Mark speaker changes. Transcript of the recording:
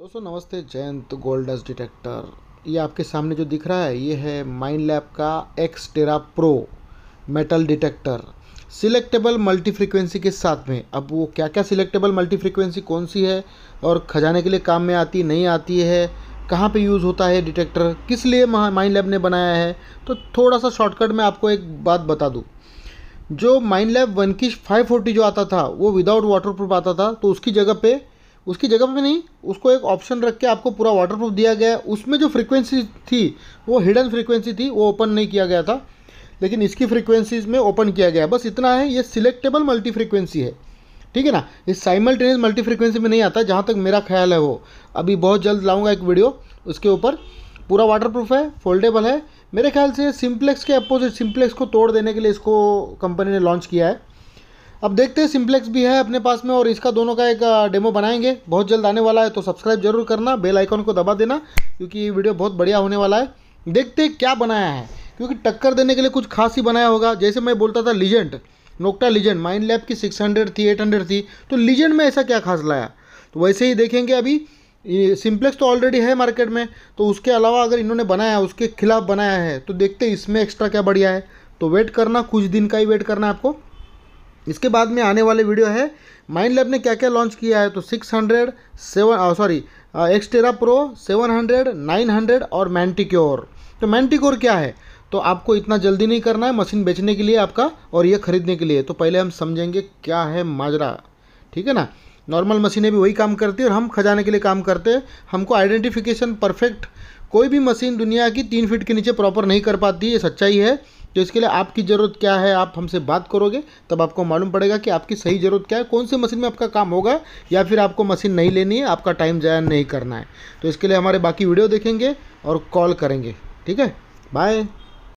Speaker 1: दोस्तों नमस्ते Jayant Gold's detector ये आपके सामने जो दिख रहा है ये है माइंड लैब का Xterra pro metal detector selectable multi frequency के साथ में अब वो क्या क्या सिलेक्टेबल मल्टी फ्रिक्वेंसी कौन सी है और खजाने के लिए काम में आती नहीं आती है कहाँ पे यूज़ होता है डिटेक्टर किस लिए माइंड लैब ने बनाया है तो थोड़ा सा शॉर्टकट में आपको एक बात बता दूँ जो माइंड लैब वन की फाइव फोर्टी जो आता था वो विदाउट वाटर प्रूफ आता था तो उसकी जगह पर उसकी जगह पे नहीं उसको एक ऑप्शन रख के आपको पूरा वाटरप्रूफ दिया गया है उसमें जो फ्रीक्वेंसी थी वो हिडन फ्रीक्वेंसी थी वो ओपन नहीं किया गया था लेकिन इसकी फ्रीक्वेंसीज में ओपन किया गया बस इतना है ये सिलेक्टेबल मल्टी फ्रिक्वेंसी है ठीक है ना ये साइमल्टेनियस मल्टी फ्रिक्वेंसी में नहीं आता जहाँ तक मेरा ख्याल है वो अभी बहुत जल्द लाऊंगा एक वीडियो उसके ऊपर पूरा वाटरप्रूफ है फोल्डेबल है मेरे ख्याल से सिम्प्लेक्स के अपोजिट सिम्प्लेक्स को तोड़ देने के लिए इसको कंपनी ने लॉन्च किया है अब देखते हैं सिम्प्लेक्स भी है अपने पास में और इसका दोनों का एक डेमो बनाएंगे बहुत जल्द आने वाला है तो सब्सक्राइब जरूर करना बेल आइकॉन को दबा देना क्योंकि ये वीडियो बहुत बढ़िया होने वाला है देखते क्या बनाया है क्योंकि टक्कर देने के लिए कुछ खास ही बनाया होगा जैसे मैं बोलता था legend Nokta legend Minelab की 600 थी 800 थी तो लीजेंड में ऐसा क्या खास लाया तो वैसे ही देखेंगे अभी सिम्प्लेक्स तो ऑलरेडी है मार्केट में तो उसके अलावा अगर इन्होंने बनाया उसके खिलाफ बनाया है तो देखते इसमें एक्स्ट्रा क्या बढ़िया है तो वेट करना कुछ दिन का ही वेट करना आपको इसके बाद में आने वाले वीडियो है माइंड लैब ने क्या क्या लॉन्च किया है तो six hundred seven sorry Xterra pro seven hundred nine hundred और मैंटिक्योर तो मैंटिक्योर क्या है तो आपको इतना जल्दी नहीं करना है मशीन बेचने के लिए आपका और ये खरीदने के लिए तो पहले हम समझेंगे क्या है माजरा ठीक है ना नॉर्मल मशीनें भी वही काम करती है और हम खजाने के लिए काम करते हैं हमको आइडेंटिफिकेशन परफेक्ट कोई भी मशीन दुनिया की तीन फीट के नीचे प्रॉपर नहीं कर पाती ये सच्चाई है तो इसके लिए आपकी ज़रूरत क्या है आप हमसे बात करोगे तब आपको मालूम पड़ेगा कि आपकी सही ज़रूरत क्या है कौन सी मशीन में आपका काम होगा या फिर आपको मशीन नहीं लेनी है आपका टाइम ज़ाया नहीं करना है तो इसके लिए हमारे बाकी वीडियो देखेंगे और कॉल करेंगे ठीक है बाय